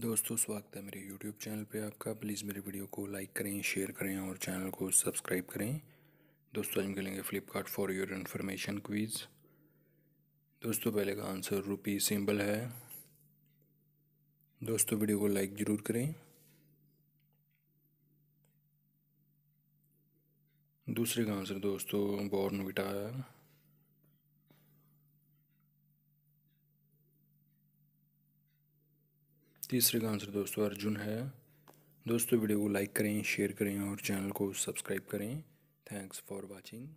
दोस्तों स्वागत है मेरे यूट्यूब चैनल पे आपका प्लीज़ मेरे वीडियो को लाइक करें शेयर करें और चैनल को सब्सक्राइब करें दोस्तों हम खेलेंगे Flipkart for your information quiz दोस्तों पहले का आंसर रुपी सिंबल है दोस्तों वीडियो को लाइक ज़रूर करें दूसरे का आंसर दोस्तों बॉर्नविटा है तीसरे का आंसर दोस्तों अर्जुन है दोस्तों वीडियो को लाइक करें शेयर करें और चैनल को सब्सक्राइब करें थैंक्स फॉर वाचिंग